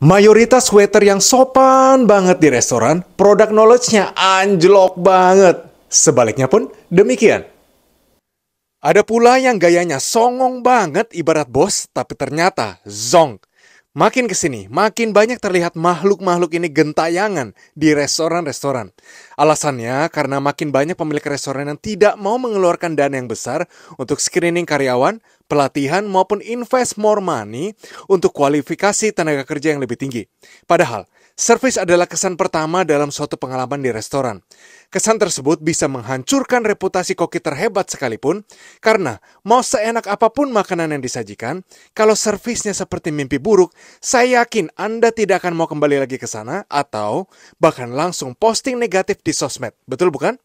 Mayoritas waiter yang sopan banget di restoran, produk knowledge-nya anjlok banget. Sebaliknya pun demikian. Ada pula yang gayanya songong banget ibarat bos, tapi ternyata zonk. Makin kesini, makin banyak terlihat makhluk-makhluk ini gentayangan di restoran-restoran. Alasannya karena makin banyak pemilik restoran yang tidak mau mengeluarkan dana yang besar untuk screening karyawan, pelatihan maupun invest more money untuk kualifikasi tenaga kerja yang lebih tinggi. Padahal, service adalah kesan pertama dalam suatu pengalaman di restoran. Kesan tersebut bisa menghancurkan reputasi koki terhebat sekalipun, karena mau seenak apapun makanan yang disajikan, kalau servisnya seperti mimpi buruk, saya yakin Anda tidak akan mau kembali lagi ke sana atau bahkan langsung posting negatif di sosmed. Betul bukan?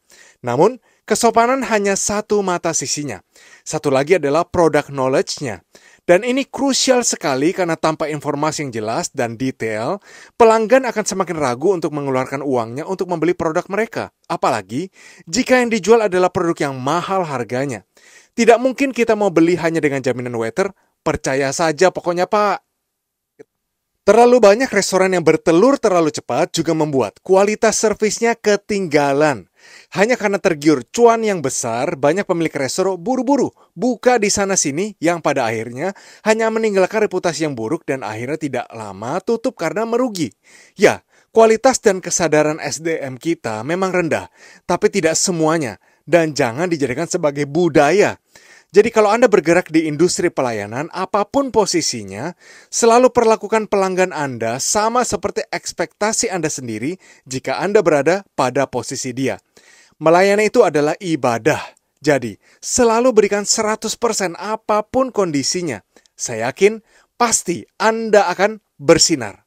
Namun, Kesopanan hanya satu mata sisinya. Satu lagi adalah product knowledge-nya. Dan ini krusial sekali karena tanpa informasi yang jelas dan detail, pelanggan akan semakin ragu untuk mengeluarkan uangnya untuk membeli produk mereka. Apalagi jika yang dijual adalah produk yang mahal harganya. Tidak mungkin kita mau beli hanya dengan jaminan waiter, percaya saja pokoknya pak. Terlalu banyak restoran yang bertelur terlalu cepat juga membuat kualitas servisnya ketinggalan. Hanya karena tergiur cuan yang besar, banyak pemilik resto buru-buru buka di sana-sini yang pada akhirnya hanya meninggalkan reputasi yang buruk dan akhirnya tidak lama tutup karena merugi. Ya, kualitas dan kesadaran SDM kita memang rendah, tapi tidak semuanya dan jangan dijadikan sebagai budaya. Jadi kalau Anda bergerak di industri pelayanan, apapun posisinya, selalu perlakukan pelanggan Anda sama seperti ekspektasi Anda sendiri jika Anda berada pada posisi dia. Melayani itu adalah ibadah. Jadi, selalu berikan 100% apapun kondisinya. Saya yakin, pasti Anda akan bersinar.